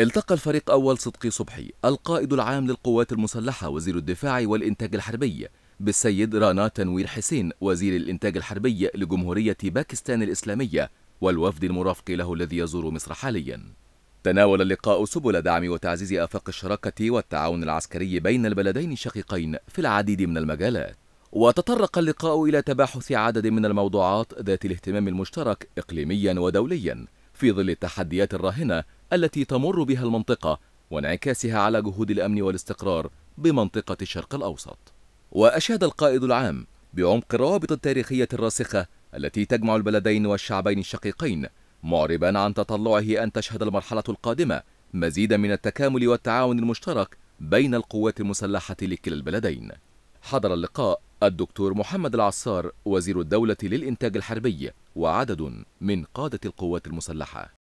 التقى الفريق أول صدقي صبحي القائد العام للقوات المسلحة وزير الدفاع والإنتاج الحربي بالسيد رانا تنوير حسين وزير الإنتاج الحربي لجمهورية باكستان الإسلامية والوفد المرافق له الذي يزور مصر حاليا تناول اللقاء سبل دعم وتعزيز آفاق الشراكة والتعاون العسكري بين البلدين الشقيقين في العديد من المجالات وتطرق اللقاء إلى تباحث عدد من الموضوعات ذات الاهتمام المشترك إقليميا ودوليا في ظل التحديات الراهنة التي تمر بها المنطقة وانعكاسها على جهود الأمن والاستقرار بمنطقة الشرق الأوسط وأشاد القائد العام بعمق الروابط التاريخية الراسخة التي تجمع البلدين والشعبين الشقيقين معربا عن تطلعه أن تشهد المرحلة القادمة مزيدا من التكامل والتعاون المشترك بين القوات المسلحة لكلا البلدين حضر اللقاء الدكتور محمد العصار وزير الدولة للإنتاج الحربي وعدد من قادة القوات المسلحة